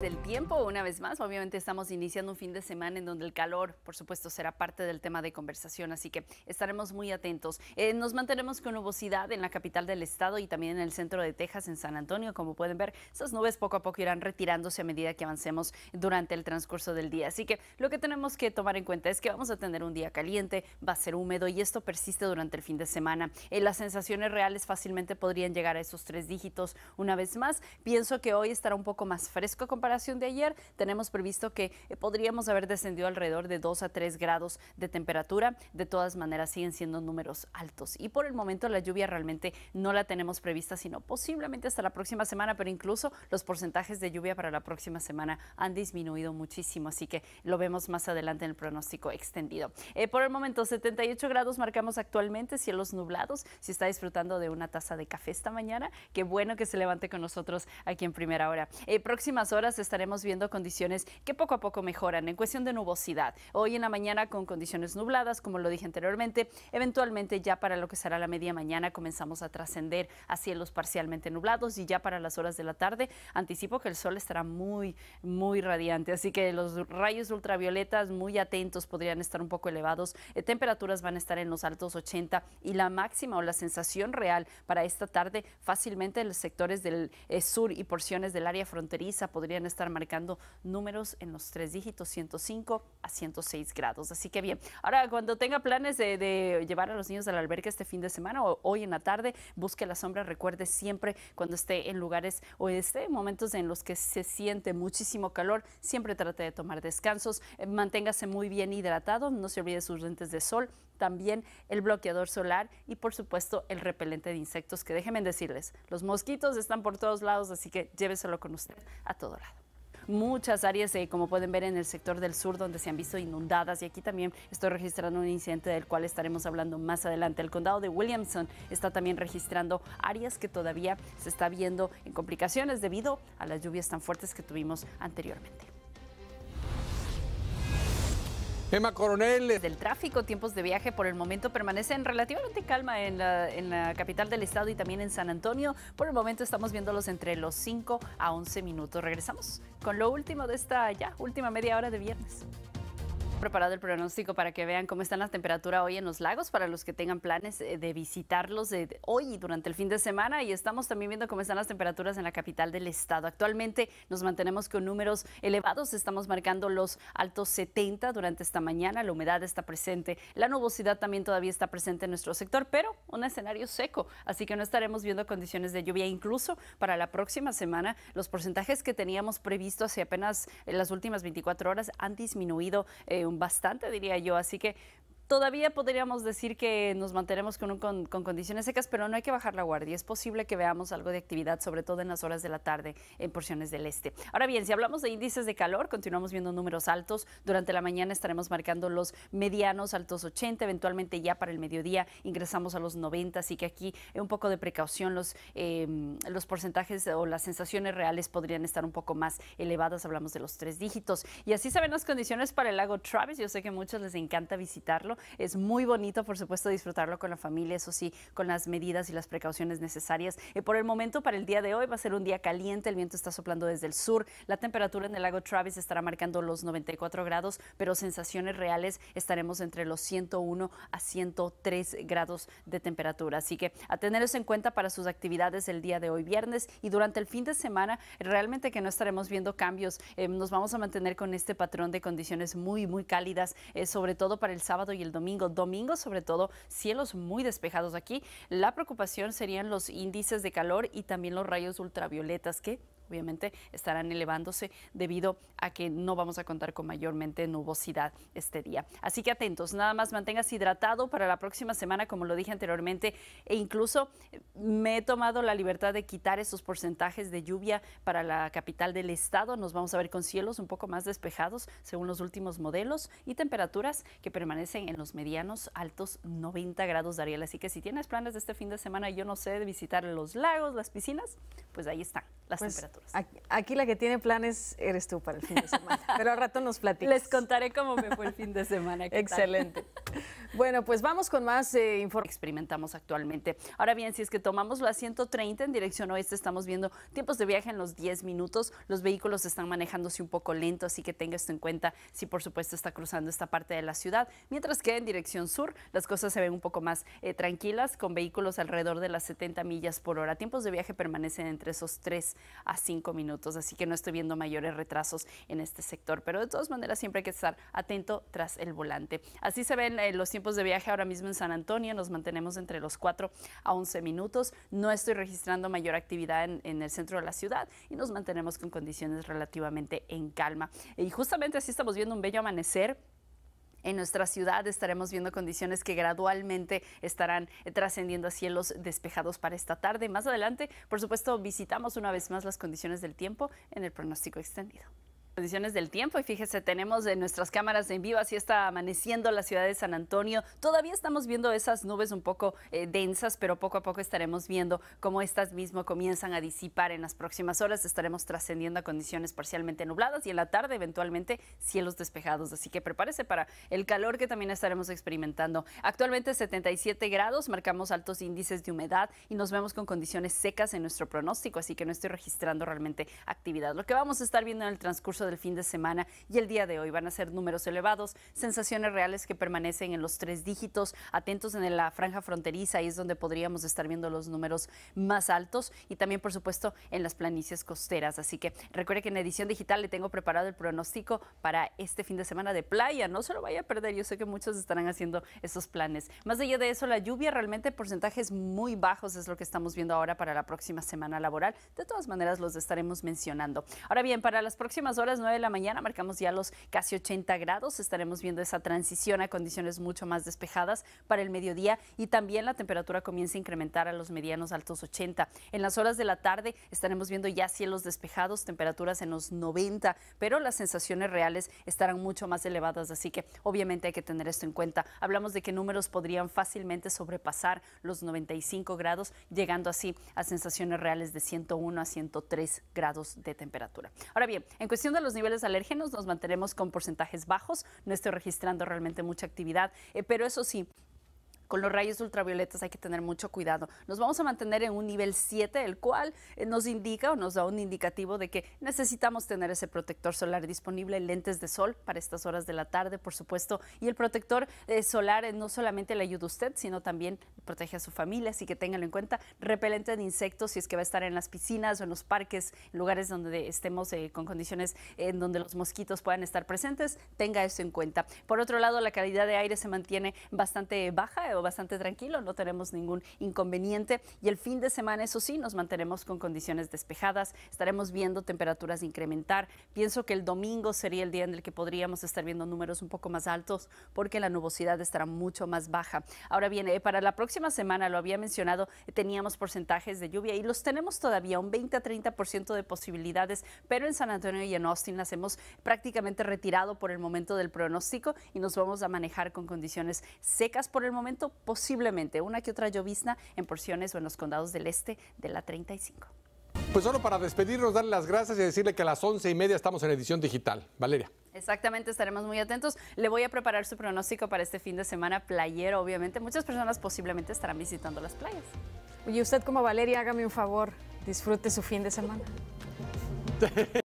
del tiempo, una vez más, obviamente estamos iniciando un fin de semana en donde el calor, por supuesto, será parte del tema de conversación, así que estaremos muy atentos. Eh, nos mantenemos con nubosidad en la capital del estado y también en el centro de Texas, en San Antonio. Como pueden ver, esas nubes poco a poco irán retirándose a medida que avancemos durante el transcurso del día. Así que lo que tenemos que tomar en cuenta es que vamos a tener un día caliente, va a ser húmedo y esto persiste durante el fin de semana. Eh, las sensaciones reales fácilmente podrían llegar a esos tres dígitos. Una vez más, pienso que hoy estará un poco más fresco comparado de ayer, tenemos previsto que eh, podríamos haber descendido alrededor de 2 a 3 grados de temperatura. De todas maneras, siguen siendo números altos. Y por el momento la lluvia realmente no la tenemos prevista, sino posiblemente hasta la próxima semana, pero incluso los porcentajes de lluvia para la próxima semana han disminuido muchísimo, así que lo vemos más adelante en el pronóstico extendido. Eh, por el momento, 78 grados marcamos actualmente, cielos nublados. Si está disfrutando de una taza de café esta mañana, qué bueno que se levante con nosotros aquí en primera hora. Eh, próximas horas estaremos viendo condiciones que poco a poco mejoran en cuestión de nubosidad. Hoy en la mañana con condiciones nubladas, como lo dije anteriormente, eventualmente ya para lo que será la media mañana comenzamos a trascender a cielos parcialmente nublados y ya para las horas de la tarde anticipo que el sol estará muy, muy radiante, así que los rayos ultravioletas muy atentos podrían estar un poco elevados, eh, temperaturas van a estar en los altos 80 y la máxima o la sensación real para esta tarde fácilmente en los sectores del eh, sur y porciones del área fronteriza podrían estar marcando números en los tres dígitos, 105 a 106 grados. Así que bien, ahora cuando tenga planes de, llevar a los niños a la alberca este fin de semana o hoy en la tarde, busque la sombra. Recuerde siempre cuando esté en lugares o esté en momentos en los que se siente muchísimo calor, siempre trate de tomar descansos, eh, manténgase muy bien hidratado, no se olvide sus lentes de sol, también el bloqueador solar y por supuesto el repelente de insectos, que déjenme decirles, los mosquitos están por todos lados, así que lléveselo con usted a todo lado muchas áreas, eh, como pueden ver en el sector del sur, donde se han visto inundadas. Y aquí también estoy registrando un incidente del cual estaremos hablando más adelante. El condado de Williamson está también registrando áreas que todavía se está viendo en complicaciones debido a las lluvias tan fuertes que tuvimos anteriormente. Emma Coronel. Del tráfico, tiempos de viaje por el momento permanecen relativamente calma en la, capital del estado y también en San Antonio. Por el momento estamos viéndolos entre los 5 a 11 minutos. Regresamos con lo último de esta ya última media hora de viernes preparado el pronóstico para que vean cómo están las temperaturas hoy en los lagos para los que tengan planes eh, de visitarlos de hoy y durante el fin de semana y estamos también viendo cómo están las temperaturas en la capital del estado. Actualmente nos mantenemos con números elevados, estamos marcando los altos 70 durante esta mañana, la humedad está presente, la nubosidad también todavía está presente en nuestro sector, pero un escenario seco, así que no estaremos viendo condiciones de lluvia incluso para la próxima semana. Los porcentajes que teníamos previsto hace apenas en eh, las últimas 24 horas han disminuido eh, bastante, diría yo. Así que Todavía podríamos decir que nos mantenemos con, condiciones secas, pero no hay que bajar la guardia. Es posible que veamos algo de actividad, sobre todo en las horas de la tarde en porciones del este. Ahora bien, si hablamos de índices de calor, continuamos viendo números altos. Durante la mañana estaremos marcando los medianos, altos 80, eventualmente ya para el mediodía ingresamos a los 90, así que aquí eh, un poco de precaución. Los, em, los porcentajes o las sensaciones reales podrían estar un poco más elevadas, hablamos de los tres dígitos. Y así saben las condiciones para el lago Travis. Yo sé que a muchos les encanta visitarlo. Es muy bonito, por supuesto, disfrutarlo con la familia, eso sí, con las medidas y las precauciones necesarias. Eh, por el momento, para el día de hoy, va a ser un día caliente. El viento está soplando desde el sur. La temperatura en el lago Travis estará marcando los 94 grados, pero sensaciones reales estaremos entre los 101 a 103 grados de temperatura. Así que a tenerlos en cuenta para sus actividades el día de hoy, viernes, y durante el fin de semana, realmente que no estaremos viendo cambios. Eh, nos vamos a mantener con este patrón de condiciones muy, muy cálidas, eh, sobre todo para el sábado y el el domingo. Domingo, sobre todo, cielos muy despejados aquí. La preocupación serían los índices de calor y también los rayos ultravioletas que obviamente estarán elevándose debido a que no vamos a contar con mayormente nubosidad este día. Así que atentos, nada más mantengas hidratado para la próxima semana, como lo dije anteriormente, e incluso eh, me he tomado la libertad de quitar esos porcentajes de lluvia para la capital del estado. Nos vamos a ver con cielos un poco más despejados según los últimos modelos y temperaturas que permanecen en los medianos altos 90 grados, Ariel. Así que si tienes planes de este fin de semana, yo no sé, de visitar los lagos, las piscinas, pues ahí están las pues, temperaturas. Aquí, la que tiene planes eres tú para el fin de semana, pero al rato nos platicas. Les contaré cómo me fue el fin de semana. Excelente. bueno, pues vamos con más eh, que Experimentamos actualmente. Ahora bien, si es que tomamos la 130 en dirección oeste, estamos viendo tiempos de viaje en los 10 minutos. Los vehículos están manejándose un poco lento, así que tenga esto en cuenta si por supuesto está cruzando esta parte de la ciudad. Mientras que en dirección sur las cosas se ven un poco más eh, tranquilas, con vehículos alrededor de las 70 millas por hora. Tiempos de viaje permanecen entre esos 3 a minutos, así que no estoy viendo mayores retrasos en este sector, pero de todas maneras siempre hay que estar atento tras el volante. Así se ven eh, los tiempos de viaje ahora mismo en San Antonio, nos mantenemos entre los 4 a 11 minutos, no estoy registrando mayor actividad en, en el centro de la ciudad y nos mantenemos con condiciones relativamente en calma. Y justamente así estamos viendo un bello amanecer en nuestra ciudad estaremos viendo condiciones que gradualmente estarán eh, trascendiendo a cielos despejados para esta tarde. Más adelante, por supuesto, visitamos una vez más las condiciones del tiempo en el pronóstico extendido condiciones del tiempo y fíjese, tenemos de nuestras cámaras en vivo, así está amaneciendo la ciudad de San Antonio. Todavía estamos viendo esas nubes un poco eh, densas, pero poco a poco estaremos viendo cómo estas mismo comienzan a disipar en las próximas horas. Estaremos trascendiendo a condiciones parcialmente nubladas y en la tarde eventualmente cielos despejados. Así que prepárese para el calor que también estaremos experimentando. Actualmente 77 grados, marcamos altos índices de humedad y nos vemos con condiciones secas en nuestro pronóstico, así que no estoy registrando realmente actividad. Lo que vamos a estar viendo en el transcurso del fin de semana y el día de hoy. Van a ser números elevados, sensaciones reales que permanecen en los tres dígitos, atentos en la franja fronteriza, ahí es donde podríamos estar viendo los números más altos y también, por supuesto, en las planicies costeras. Así que recuerde que en edición digital le tengo preparado el pronóstico para este fin de semana de playa, no se lo vaya a perder, yo sé que muchos estarán haciendo esos planes. Más allá de eso, la lluvia realmente porcentajes muy bajos es lo que estamos viendo ahora para la próxima semana laboral. De todas maneras, los estaremos mencionando. Ahora bien, para las próximas horas 9 de la mañana marcamos ya los casi 80 grados. Estaremos viendo esa transición a condiciones mucho más despejadas para el mediodía y también la temperatura comienza a incrementar a los medianos altos 80. En las horas de la tarde estaremos viendo ya cielos despejados, temperaturas en los 90, pero las sensaciones reales estarán mucho más elevadas, así que obviamente hay que tener esto en cuenta. Hablamos de que números podrían fácilmente sobrepasar los 95 grados, llegando así a sensaciones reales de 101 a 103 grados de temperatura. Ahora bien, en cuestión de los niveles alérgenos nos mantenemos con porcentajes bajos, no estoy registrando realmente mucha actividad, eh, pero eso sí, con los rayos ultravioletas hay que tener mucho cuidado. Nos vamos a mantener en un nivel 7, el cual eh, nos indica o nos da un indicativo de que necesitamos tener ese protector solar disponible, lentes de sol para estas horas de la tarde, por supuesto. Y el protector eh, solar eh, no solamente le ayuda a usted, sino también protege a su familia, así que téngalo en cuenta. Repelente de insectos si es que va a estar en las piscinas o en los parques, lugares donde estemos con condiciones en donde los mosquitos puedan estar presentes, tenga eso en cuenta. Por otro lado, la calidad de aire se mantiene bastante baja bastante tranquilo, no tenemos ningún inconveniente y el fin de semana, eso sí, nos mantenemos con condiciones despejadas, estaremos viendo temperaturas incrementar. Pienso que el domingo sería el día en el que podríamos estar viendo números un poco más altos porque la nubosidad estará mucho más baja. Ahora bien, eh, para la próxima semana, lo había mencionado, eh, teníamos porcentajes de lluvia y los tenemos todavía, un 20 a 30% de posibilidades, pero en San Antonio y en Austin las hemos prácticamente retirado por el momento del pronóstico y nos vamos a manejar con condiciones secas por el momento posiblemente una que otra llovizna en porciones o en los condados del este de la 35. Pues solo para despedirnos, darle las gracias y decirle que a las once y media estamos en edición digital. Valeria. Exactamente, estaremos muy atentos. Le voy a preparar su pronóstico para este fin de semana playero, obviamente. Muchas personas posiblemente estarán visitando las playas. Y usted como Valeria, hágame un favor, disfrute su fin de semana.